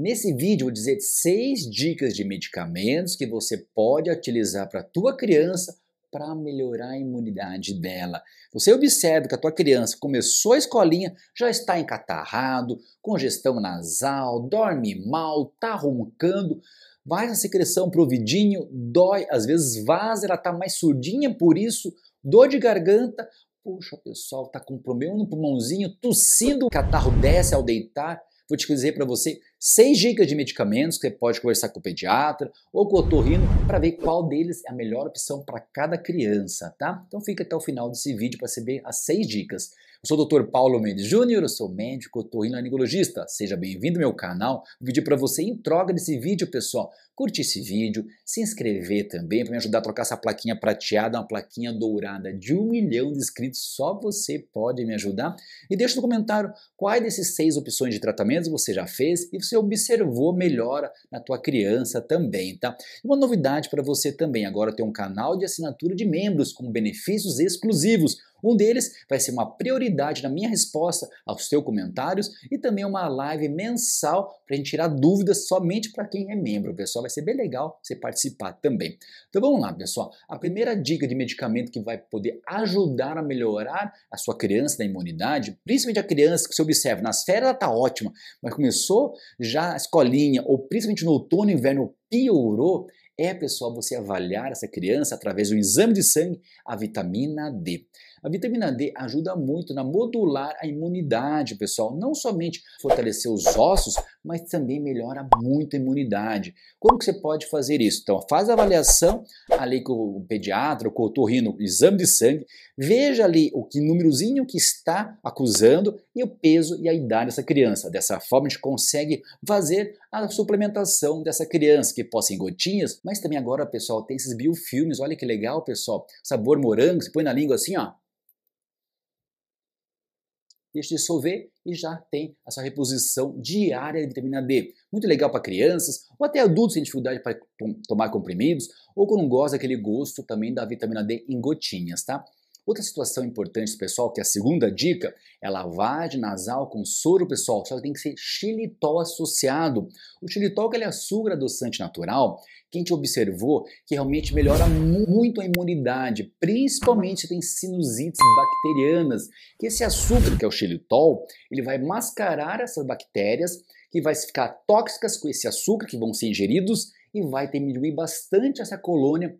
Nesse vídeo vou dizer seis dicas de medicamentos que você pode utilizar para a tua criança para melhorar a imunidade dela. Você observa que a tua criança começou a escolinha, já está encatarrado, congestão nasal, dorme mal, tá roncando, vai na secreção providinho vidinho, dói, às vezes vaza, ela tá mais surdinha por isso, dor de garganta, puxa, pessoal tá com problema no pulmãozinho, tossindo, o catarro desce ao deitar. Vou te dizer para você seis dicas de medicamentos que você pode conversar com o pediatra ou com o otorrino para ver qual deles é a melhor opção para cada criança, tá? Então fica até o final desse vídeo para receber as seis dicas. Eu sou o Dr. Paulo Mendes Júnior, eu sou médico otorrinolaringologista. Seja bem-vindo ao meu canal. Vou pedir para você, em troca desse vídeo, pessoal, curtir esse vídeo, se inscrever também para me ajudar a trocar essa plaquinha prateada, uma plaquinha dourada de um milhão de inscritos. Só você pode me ajudar. E deixa no comentário quais dessas seis opções de tratamentos você já fez e você você observou melhora na tua criança também, tá? Uma novidade para você também, agora tem um canal de assinatura de membros com benefícios exclusivos um deles vai ser uma prioridade na minha resposta aos seus comentários e também uma live mensal para a gente tirar dúvidas somente para quem é membro, pessoal. Vai ser bem legal você participar também. Então vamos lá, pessoal. A primeira dica de medicamento que vai poder ajudar a melhorar a sua criança da imunidade, principalmente a criança que você observa nas férias ela está ótima, mas começou já a escolinha ou principalmente no outono e inverno piorou, é, pessoal, você avaliar essa criança através do exame de sangue, a vitamina D. A vitamina D ajuda muito na modular a imunidade, pessoal. Não somente fortalecer os ossos, mas também melhora muito a imunidade. Como que você pode fazer isso? Então, faz a avaliação ali com o pediatra, com o torrino, exame de sangue, veja ali o que númerozinho que está acusando e o peso e a idade dessa criança. Dessa forma, a gente consegue fazer a suplementação dessa criança, que possa em gotinhas, mas também agora, pessoal, tem esses biofilmes, olha que legal, pessoal, sabor morango, você põe na língua assim, ó, deixa dissolver e já tem essa reposição diária de vitamina D. Muito legal para crianças ou até adultos que têm dificuldade para tomar comprimidos ou quando gosta daquele gosto também da vitamina D em gotinhas, tá? Outra situação importante, pessoal, que é a segunda dica, é lavagem nasal com soro, pessoal, só que tem que ser xilitol associado. O xilitol, que ele é açúcar adoçante natural, que a gente observou que realmente melhora muito a imunidade, principalmente se tem sinusites bacterianas, que esse açúcar, que é o xilitol, ele vai mascarar essas bactérias que vai ficar tóxicas com esse açúcar que vão ser ingeridos e vai diminuir bastante essa colônia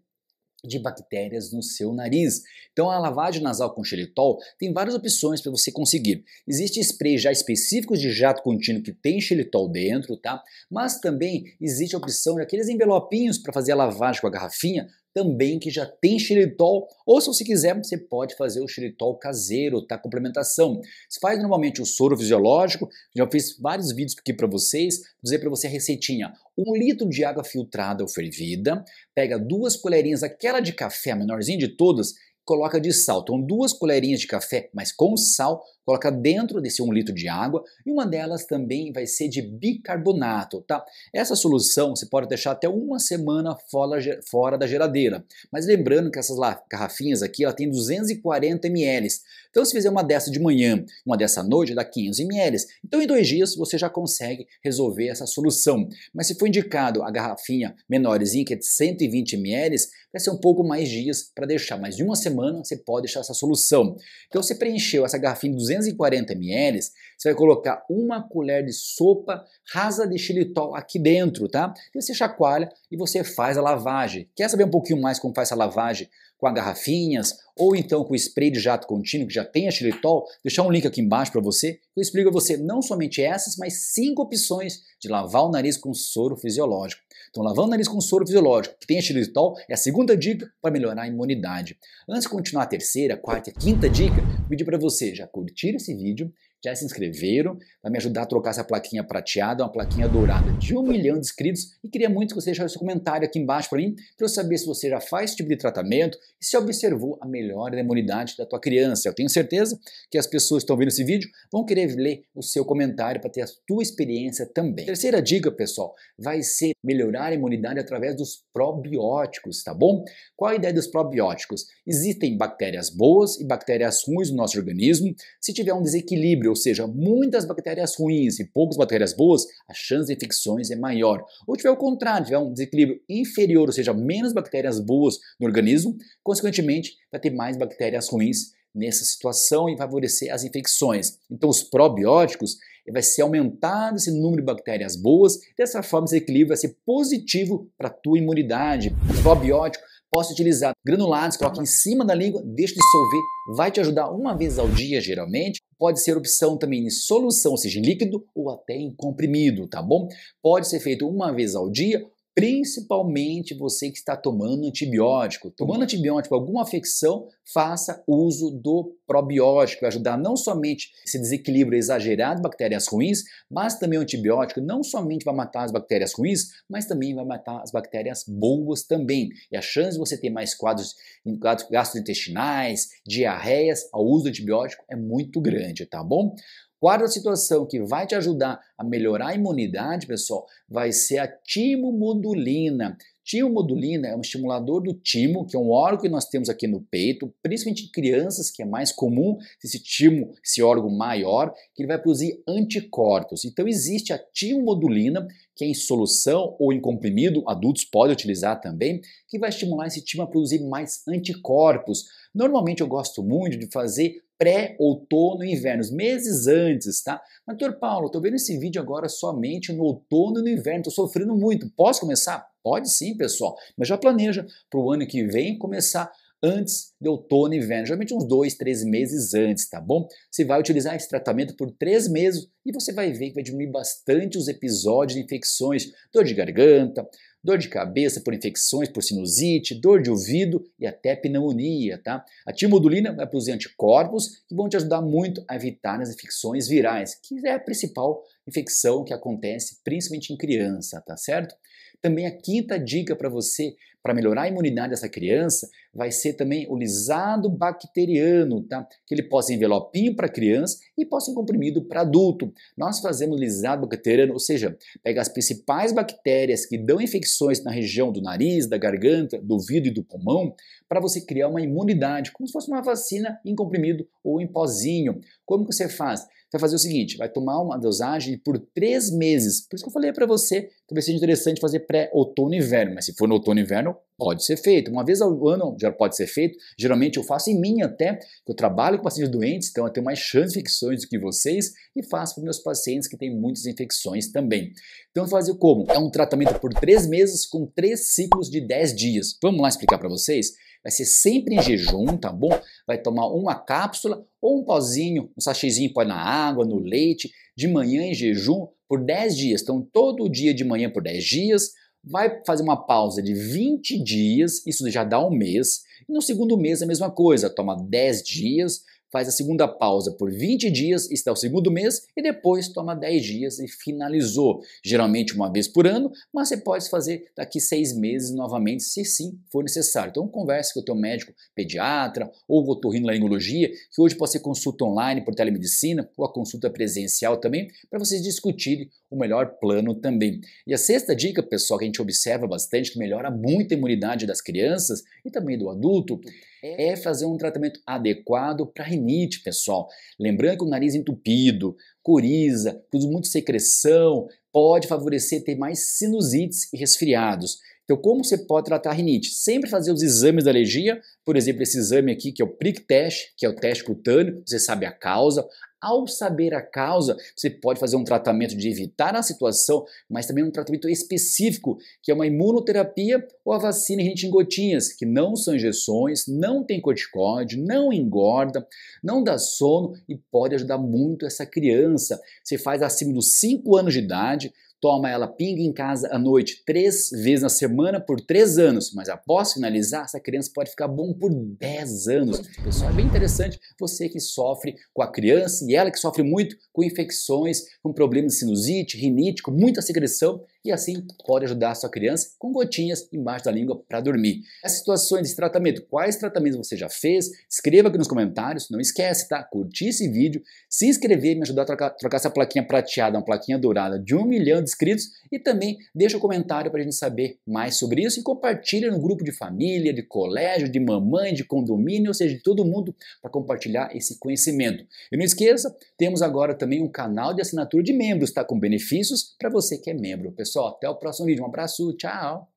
de bactérias no seu nariz. Então a lavagem nasal com xilitol tem várias opções para você conseguir. Existem spray já específicos de jato contínuo que tem xilitol dentro, tá? Mas também existe a opção daqueles envelopinhos para fazer a lavagem com a garrafinha também que já tem xilitol, ou se você quiser, você pode fazer o xilitol caseiro, tá? Complementação. Você faz normalmente o soro fisiológico, já fiz vários vídeos aqui para vocês, vou dizer para você a receitinha. Um litro de água filtrada ou fervida, pega duas colherinhas, aquela de café, a menorzinha de todas, coloca de sal. Então, duas colherinhas de café, mas com sal, coloca dentro desse 1 litro de água e uma delas também vai ser de bicarbonato, tá? Essa solução você pode deixar até uma semana fora, da geladeira, mas lembrando que essas garrafinhas aqui ela tem 240 ml, então se fizer uma dessa de manhã, uma dessa à noite dá 15 ml, então em dois dias você já consegue resolver essa solução, mas se for indicado a garrafinha menorzinha que é de 120 ml, vai ser um pouco mais dias para deixar, mas de uma semana você pode deixar essa solução. Então você preencheu essa garrafinha de 200 240 ml, você vai colocar uma colher de sopa rasa de xilitol aqui dentro, tá? E você chacoalha e você faz a lavagem. Quer saber um pouquinho mais como faz essa lavagem com a garrafinhas, ou então com o spray de jato contínuo, que já tem a xilitol, deixar um link aqui embaixo para você, eu explico a você não somente essas, mas cinco opções de lavar o nariz com soro fisiológico. Então, lavando o nariz com soro fisiológico, que tem a xilitol, é a segunda dica para melhorar a imunidade. Antes de continuar a terceira, quarta e quinta dica, pedi para você já curtir esse vídeo, já se inscreveram, vai me ajudar a trocar essa plaquinha prateada, uma plaquinha dourada de um milhão de inscritos e queria muito que você deixasse seu comentário aqui embaixo para mim, para eu saber se você já faz esse tipo de tratamento e se observou a melhora da imunidade da tua criança. Eu tenho certeza que as pessoas que estão vendo esse vídeo vão querer ler o seu comentário para ter a tua experiência também. Terceira dica, pessoal, vai ser melhorar a imunidade através dos probióticos, tá bom? Qual a ideia dos probióticos? Existem bactérias boas e bactérias ruins no nosso organismo. Se tiver um desequilíbrio ou seja, muitas bactérias ruins e poucas bactérias boas, a chance de infecções é maior. Ou tiver o contrário, tiver um desequilíbrio inferior, ou seja, menos bactérias boas no organismo, consequentemente vai ter mais bactérias ruins nessa situação e favorecer as infecções. Então, os probióticos eh, vai ser aumentado esse número de bactérias boas, dessa forma, esse equilíbrio vai ser positivo para a tua imunidade. O probiótico posso utilizar granulados, coloca em cima da língua, deixa dissolver, vai te ajudar uma vez ao dia, geralmente pode ser opção também em solução, ou seja, em líquido ou até em comprimido, tá bom? Pode ser feito uma vez ao dia principalmente você que está tomando antibiótico. Tomando antibiótico, alguma afecção, faça uso do probiótico, vai ajudar não somente esse desequilíbrio exagerado de bactérias ruins, mas também o antibiótico não somente vai matar as bactérias ruins, mas também vai matar as bactérias boas também. E a chance de você ter mais quadros, quadros gastrointestinais, diarreias ao uso do antibiótico é muito grande, tá bom? Quarta situação que vai te ajudar a melhorar a imunidade, pessoal, vai ser a timomodulina. Timomodulina é um estimulador do timo, que é um órgão que nós temos aqui no peito, principalmente em crianças, que é mais comum esse timo, esse órgão maior, que ele vai produzir anticorpos. Então existe a timomodulina que é em solução ou em comprimido, adultos podem utilizar também, que vai estimular esse timo a produzir mais anticorpos. Normalmente eu gosto muito de fazer pré, outono e inverno, meses antes, tá? Mas, doutor Paulo, tô vendo esse vídeo agora somente no outono e no inverno, Tô sofrendo muito. Posso começar? Pode sim, pessoal. Mas já planeja para o ano que vem começar antes de outono e inverno, geralmente uns dois, três meses antes, tá bom? Você vai utilizar esse tratamento por três meses e você vai ver que vai diminuir bastante os episódios de infecções, dor de garganta, dor de cabeça por infecções, por sinusite, dor de ouvido e até pneumonia, tá? A timodulina é para os anticorpos que vão te ajudar muito a evitar as infecções virais, que é a principal infecção que acontece principalmente em criança, tá certo? Também a quinta dica para você para melhorar a imunidade dessa criança vai ser também o lisado bacteriano, tá? Que ele possa em envelopinho para criança e possa em comprimido para adulto. Nós fazemos lisado bacteriano, ou seja, pega as principais bactérias que dão infecções na região do nariz, da garganta, do vidro e do pulmão, para você criar uma imunidade, como se fosse uma vacina em comprimido ou em pozinho. Como que você faz? Você vai fazer o seguinte, vai tomar uma dosagem por três meses. Por isso que eu falei para você, talvez seja interessante fazer pré-outono e inverno, mas se for no outono e inverno, pode ser feito. Uma vez ao ano já pode ser feito. Geralmente eu faço em mim até, que eu trabalho com pacientes doentes, então eu tenho mais chance de infecções do que vocês, e faço para meus pacientes que têm muitas infecções também. Então fazer como? É um tratamento por três meses com três ciclos de dez dias. Vamos lá explicar para vocês? Vai ser sempre em jejum, tá bom? Vai tomar uma cápsula ou um pozinho, um sachêzinho põe na água, no leite, de manhã em jejum por 10 dias. Então, todo dia de manhã por 10 dias. Vai fazer uma pausa de 20 dias, isso já dá um mês. E no segundo mês a mesma coisa, toma 10 dias, faz a segunda pausa por 20 dias, está o segundo mês, e depois toma 10 dias e finalizou. Geralmente uma vez por ano, mas você pode fazer daqui seis meses novamente, se sim for necessário. Então converse com o teu médico pediatra ou otorrinolaringologia, que hoje pode ser consulta online por telemedicina ou a consulta presencial também, para vocês discutirem o melhor plano também. E a sexta dica, pessoal, que a gente observa bastante, que melhora muito a imunidade das crianças e também do adulto, produto é fazer um tratamento adequado para rinite, pessoal. Lembrando que o nariz entupido, coriza, produz muito secreção, pode favorecer ter mais sinusites e resfriados. Então, como você pode tratar a rinite? Sempre fazer os exames da alergia, por exemplo, esse exame aqui que é o prick test, que é o teste cutâneo, você sabe a causa, ao saber a causa, você pode fazer um tratamento de evitar a situação, mas também um tratamento específico, que é uma imunoterapia ou a vacina gente em gotinhas, que não são injeções, não tem corticóide, não engorda, não dá sono e pode ajudar muito essa criança. Você faz acima dos 5 anos de idade, toma ela pinga em casa à noite três vezes na semana por três anos, mas após finalizar, essa criança pode ficar bom por dez anos. Pessoal, é bem interessante você que sofre com a criança e ela que sofre muito com infecções, com problemas de sinusite, rinite, com muita secreção e assim pode ajudar a sua criança com gotinhas embaixo da língua para dormir. Essas situações de tratamento, quais tratamentos você já fez? Escreva aqui nos comentários, não esquece, tá? Curtir esse vídeo, se inscrever e me ajudar a trocar, trocar essa plaquinha prateada, uma plaquinha dourada de um milhão de inscritos e também deixa um comentário para a gente saber mais sobre isso e compartilha no grupo de família, de colégio, de mamãe, de condomínio, ou seja, de todo mundo para compartilhar esse conhecimento. E não esqueça, temos agora também um canal de assinatura de membros, tá? Com benefícios para você que é membro, pessoal pessoal. Até o próximo vídeo. Um abraço, tchau!